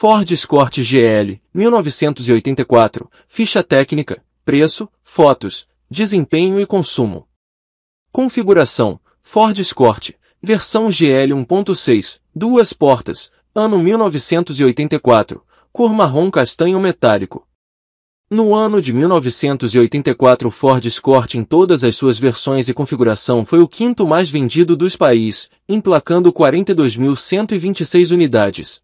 Ford Escort GL, 1984, ficha técnica, preço, fotos, desempenho e consumo. Configuração, Ford Escort, versão GL 1.6, duas portas, ano 1984, cor marrom castanho metálico. No ano de 1984, o Ford Escort em todas as suas versões e configuração foi o quinto mais vendido dos países, emplacando 42.126 unidades.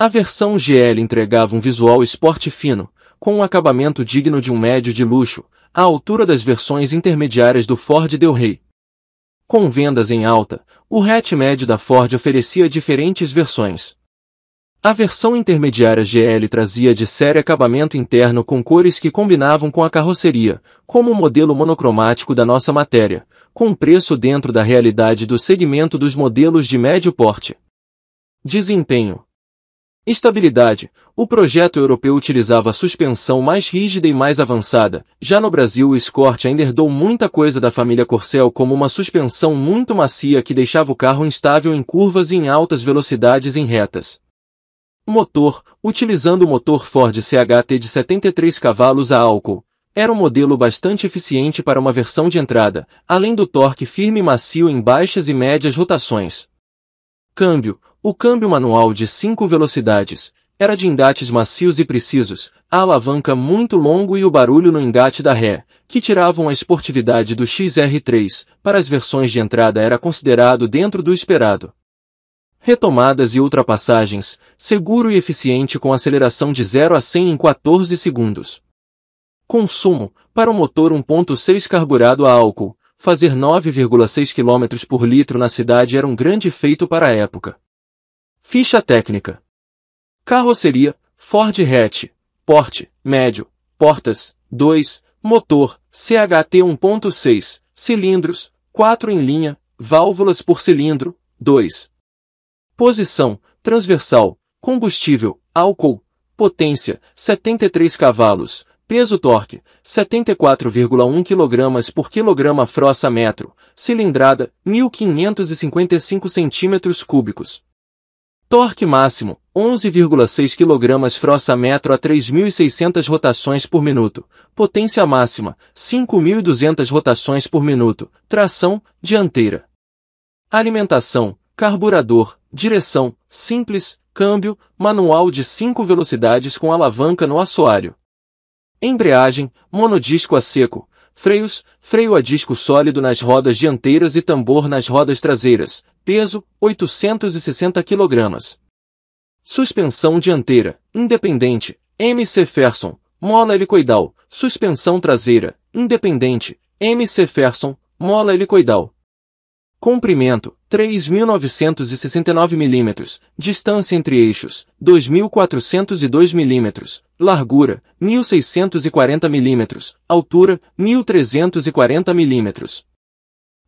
A versão GL entregava um visual esporte fino, com um acabamento digno de um médio de luxo, à altura das versões intermediárias do Ford Del Rey. Com vendas em alta, o hatch médio da Ford oferecia diferentes versões. A versão intermediária GL trazia de série acabamento interno com cores que combinavam com a carroceria, como o modelo monocromático da nossa matéria, com preço dentro da realidade do segmento dos modelos de médio porte. Desempenho Estabilidade. O projeto europeu utilizava a suspensão mais rígida e mais avançada. Já no Brasil, o Escort ainda herdou muita coisa da família Corcel como uma suspensão muito macia que deixava o carro instável em curvas e em altas velocidades em retas. Motor. Utilizando o motor Ford CHT de 73 cavalos a álcool, era um modelo bastante eficiente para uma versão de entrada, além do torque firme e macio em baixas e médias rotações. Câmbio. O câmbio manual de cinco velocidades era de engates macios e precisos, a alavanca muito longo e o barulho no engate da ré, que tiravam a esportividade do XR3, para as versões de entrada era considerado dentro do esperado. Retomadas e ultrapassagens, seguro e eficiente com aceleração de 0 a 100 em 14 segundos. Consumo, para o motor 1.6 carburado a álcool, fazer 9,6 km por litro na cidade era um grande feito para a época. Ficha técnica. Carroceria, Ford hatch, porte, médio, portas, 2, motor, CHT 1.6, cilindros, 4 em linha, válvulas por cilindro, 2. Posição, transversal, combustível, álcool, potência, 73 cavalos, peso torque, 74,1 kg por quilograma frossa metro, cilindrada, 1555 cm cúbicos. Torque máximo, 11,6 kg frossa metro a 3.600 rotações por minuto. Potência máxima, 5.200 rotações por minuto. Tração, dianteira. Alimentação, carburador, direção, simples, câmbio, manual de 5 velocidades com alavanca no assoalho. Embreagem, monodisco a seco, freios, freio a disco sólido nas rodas dianteiras e tambor nas rodas traseiras, peso 860 kg. Suspensão dianteira, independente, MC Ferson, mola helicoidal. Suspensão traseira, independente, MC Ferson, mola helicoidal. Comprimento, 3.969 mm. Distância entre eixos, 2.402 mm. Largura, 1.640 mm. Altura, 1.340 mm.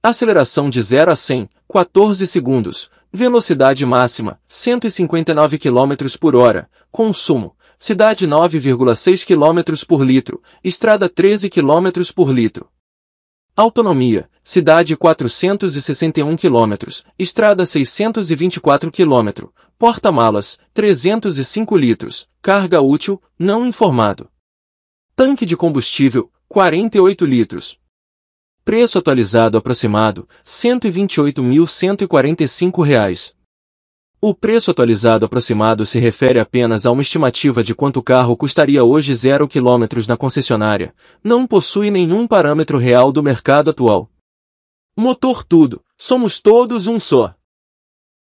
Aceleração de 0 a 100, 14 segundos. Velocidade máxima, 159 km por hora. Consumo, cidade 9,6 km por litro, estrada 13 km por litro. Autonomia, cidade 461 km, estrada 624 km, porta-malas, 305 litros, carga útil, não informado. Tanque de combustível, 48 litros, Preço atualizado aproximado, R$ 128.145. O preço atualizado aproximado se refere apenas a uma estimativa de quanto o carro custaria hoje 0 km na concessionária. Não possui nenhum parâmetro real do mercado atual. Motor tudo, somos todos um só.